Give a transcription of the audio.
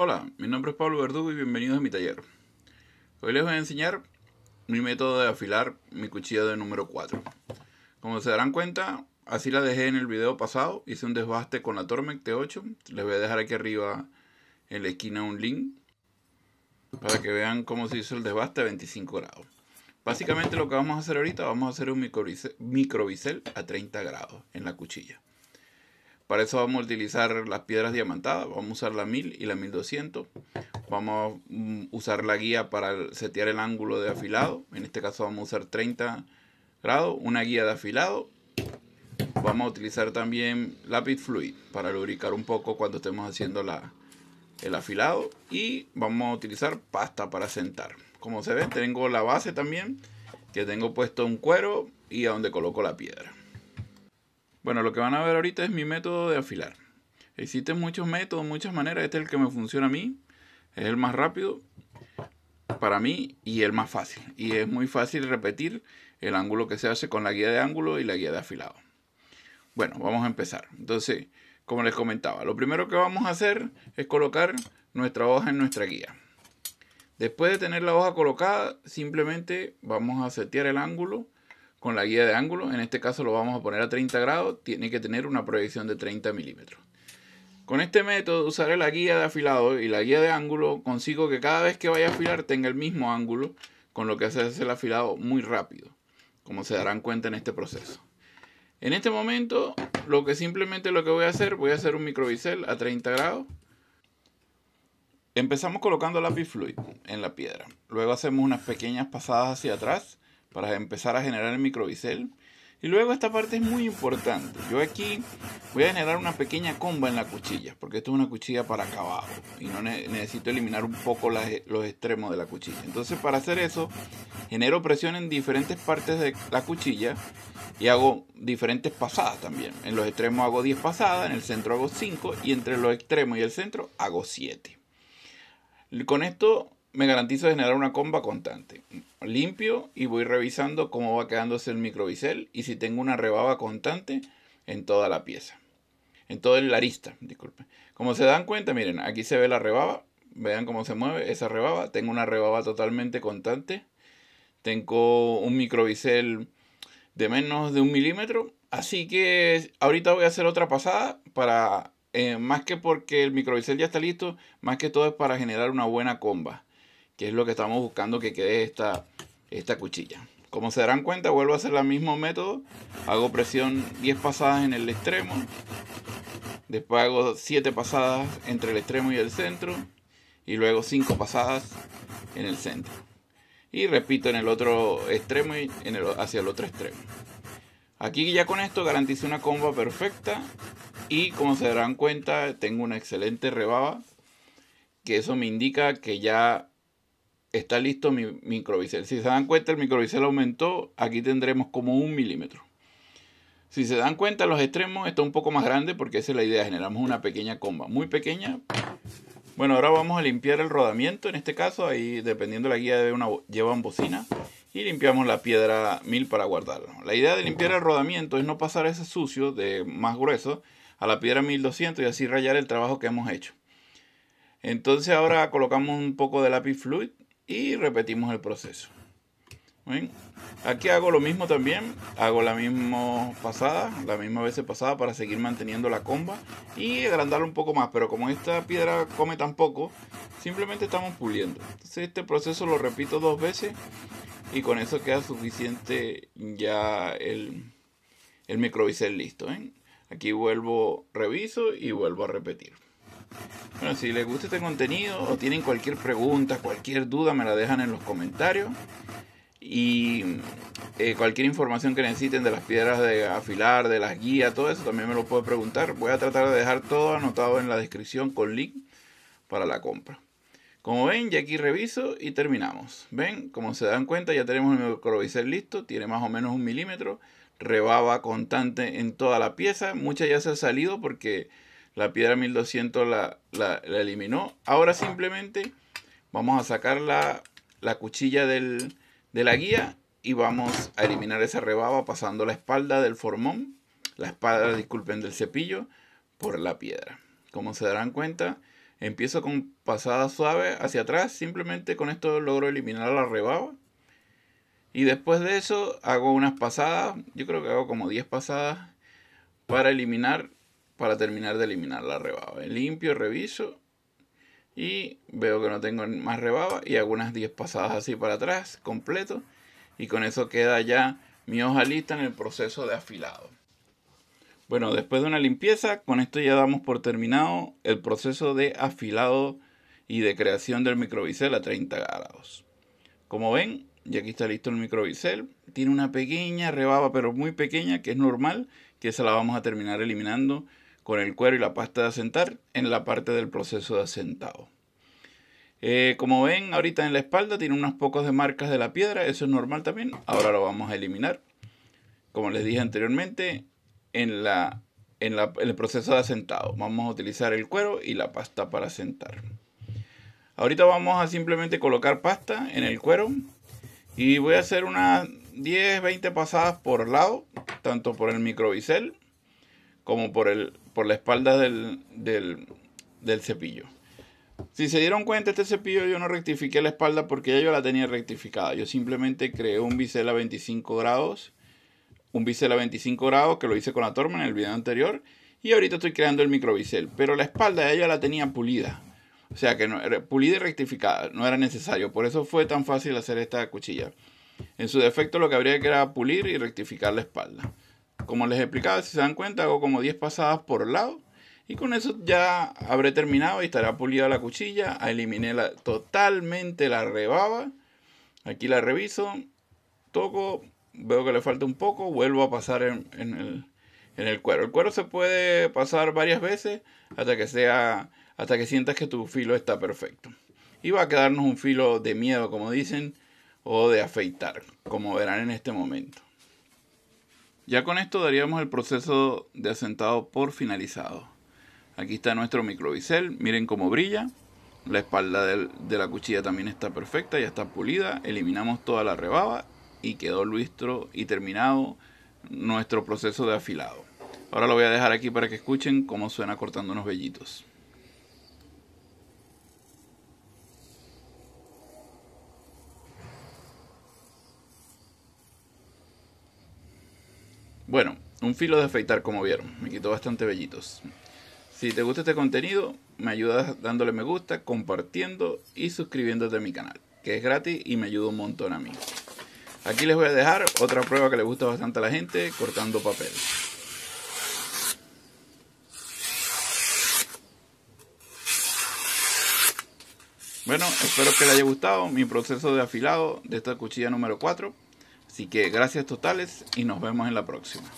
Hola, mi nombre es Pablo Verdugo y bienvenidos a mi taller. Hoy les voy a enseñar mi método de afilar mi cuchilla de número 4. Como se darán cuenta, así la dejé en el video pasado, hice un desbaste con la Tormec T8. Les voy a dejar aquí arriba en la esquina un link para que vean cómo se hizo el desbaste a 25 grados. Básicamente lo que vamos a hacer ahorita, vamos a hacer un micro bisel a 30 grados en la cuchilla. Para eso vamos a utilizar las piedras diamantadas, vamos a usar la 1000 y la 1200. Vamos a mm, usar la guía para setear el ángulo de afilado, en este caso vamos a usar 30 grados, una guía de afilado. Vamos a utilizar también lápiz fluid para lubricar un poco cuando estemos haciendo el afilado. Y vamos a utilizar pasta para sentar. Como se ve, tengo la base también, que tengo puesto un cuero y a donde coloco la piedra. Bueno, lo que van a ver ahorita es mi método de afilar. Existen muchos métodos, muchas maneras. Este es el que me funciona a mí. Es el más rápido para mí y el más fácil. Y es muy fácil repetir el ángulo que se hace con la guía de ángulo y la guía de afilado. Bueno, vamos a empezar. Entonces, como les comentaba, lo primero que vamos a hacer es colocar nuestra hoja en nuestra guía. Después de tener la hoja colocada, simplemente vamos a setear el ángulo con la guía de ángulo. En este caso lo vamos a poner a 30 grados. Tiene que tener una proyección de 30 milímetros. Con este método usaré la guía de afilado y la guía de ángulo. Consigo que cada vez que vaya a afilar tenga el mismo ángulo, con lo que hace el afilado muy rápido, como se darán cuenta en este proceso. En este momento, lo que simplemente lo que voy a hacer, voy a hacer un bisel a 30 grados. Empezamos colocando lápiz fluid en la piedra. Luego hacemos unas pequeñas pasadas hacia atrás para empezar a generar el microbisel. Y luego esta parte es muy importante. Yo aquí voy a generar una pequeña comba en la cuchilla, porque esto es una cuchilla para acabado y no necesito eliminar un poco e-, los extremos de la cuchilla. Entonces para hacer eso, genero presión en diferentes partes de la cuchilla y hago diferentes pasadas también. En los extremos hago 10 pasadas, en el centro hago 5 y entre los extremos y el centro hago 7. Con esto me garantizo de generar una comba constante. Limpio y voy revisando cómo va quedándose el microbicel y si tengo una rebaba constante en toda la pieza. En toda la arista, disculpe. Como se dan cuenta, miren, aquí se ve la rebaba. Vean cómo se mueve esa rebaba. Tengo una rebaba totalmente constante. Tengo un microbicel de menos de un milímetro. Así que ahorita voy a hacer otra pasada para, eh, más que porque el microbicel ya está listo, más que todo es para generar una buena comba que es lo que estamos buscando que quede esta, esta cuchilla. Como se darán cuenta, vuelvo a hacer el mismo método. Hago presión 10 pasadas en el extremo. Después hago 7 pasadas entre el extremo y el centro. Y luego 5 pasadas en el centro. Y repito en el otro extremo y en hacia el otro extremo. Aquí ya con esto garantizo una comba perfecta. Y como se darán cuenta, tengo una excelente rebaba. Que eso me indica que ya está listo mi microbisel. Si se dan cuenta, el microbisel aumentó. Aquí tendremos como un milímetro. Si se dan cuenta, los extremos está un poco más grande porque esa es la idea. Generamos una pequeña comba, muy pequeña. Bueno, ahora vamos a limpiar el rodamiento. En este caso, ahí dependiendo de la guía, de una, llevan bocina. Y limpiamos la piedra 1000 para guardarlo La idea de limpiar el rodamiento es no pasar ese sucio de más grueso a la piedra 1200 y así rayar el trabajo que hemos hecho. Entonces ahora colocamos un poco de lápiz fluid y repetimos el proceso. Aquí hago lo mismo también, hago la misma pasada, la misma vez pasada para seguir manteniendo la comba y agrandarlo un poco más, pero como esta piedra come tan poco, simplemente estamos puliendo. Entonces este proceso lo repito dos veces y con eso queda suficiente ya el, el bisel listo. ¿eh? Aquí vuelvo, reviso y vuelvo a repetir. Bueno, si les gusta este contenido o tienen cualquier pregunta, cualquier duda, me la dejan en los comentarios. Y eh, cualquier información que necesiten de las piedras de afilar, de las guías, todo eso también me lo pueden preguntar. Voy a tratar de dejar todo anotado en la descripción con link para la compra. Como ven, ya aquí reviso y terminamos. Ven, como se dan cuenta, ya tenemos el microvisor listo. Tiene más o menos un milímetro. Rebaba constante en toda la pieza. Mucha ya se ha salido porque la piedra 1200 la, la, eliminó. Ahora simplemente vamos a sacar la, cuchilla de la guía y vamos a eliminar esa rebaba pasando la espalda del formón, la espalda, disculpen, del cepillo por la piedra. Como se darán cuenta, empiezo con pasada suave hacia atrás, simplemente con esto logro eliminar la rebaba. Y después de eso hago unas pasadas, yo creo que hago como 10 pasadas para eliminar para terminar de eliminar la rebaba. Limpio, reviso y veo que no tengo más rebaba y algunas unas 10 pasadas así para atrás, completo. Y con eso queda ya mi hoja lista en el proceso de afilado. Bueno, después de una limpieza, con esto ya damos por terminado el proceso de afilado y de creación del microbicel a 30 grados. Como ven, ya aquí está listo el microbicel. Tiene una pequeña rebaba, pero muy pequeña, que es normal, que esa la vamos a terminar eliminando con el cuero y la pasta de asentar en la parte del proceso de asentado. Eh, como ven, ahorita en la espalda tiene unos pocos de marcas de la piedra, eso es normal también, ahora lo vamos a eliminar. Como les dije anteriormente, en, la, en, la, el proceso de asentado vamos a utilizar el cuero y la pasta para asentar. Ahorita vamos a simplemente colocar pasta en el cuero y voy a hacer unas 10, 20 pasadas por lado, tanto por el bisel. como por el por la espalda del, cepillo. Si se dieron cuenta, este cepillo yo no rectifiqué la espalda porque ya yo la tenía rectificada. Yo simplemente creé un bisel a 25 grados. Un bisel a 25 grados que lo hice con la Torma en el video anterior. Y ahorita estoy creando el micro bisel. Pero la espalda ya yo la tenía pulida. O sea que no, pulida y rectificada. No era necesario. Por eso fue tan fácil hacer esta cuchilla. En su defecto lo que habría que era pulir y rectificar la espalda. Como les he explicado, si se dan cuenta, hago como 10 pasadas por lado. Y con eso ya habré terminado y estará pulida la cuchilla. Eliminé la, totalmente la rebaba. Aquí la reviso. Toco. Veo que le falta un poco. Vuelvo a pasar en, el, en el cuero. El cuero se puede pasar varias veces hasta que sea hasta que sientas que tu filo está perfecto. Y va a quedarnos un filo de miedo, como dicen, o de afeitar, como verán en este momento. Ya con esto daríamos el proceso de asentado por finalizado. Aquí está nuestro microbisel, miren cómo brilla. La espalda de la cuchilla también está perfecta, ya está pulida. Eliminamos toda la rebaba y quedó lustro y terminado nuestro proceso de afilado. Ahora lo voy a dejar aquí para que escuchen cómo suena cortando unos vellitos. Bueno, un filo de afeitar como vieron, me quitó bastante vellitos. Si te gusta este contenido, me ayudas dándole me gusta, compartiendo y suscribiéndote a mi canal, que es gratis y me ayuda un montón a mí. Aquí les voy a dejar otra prueba que le gusta bastante a la gente, cortando papel. Bueno, espero que les haya gustado mi proceso de afilado de esta cuchilla número 4. Así que gracias totales y nos vemos en la próxima.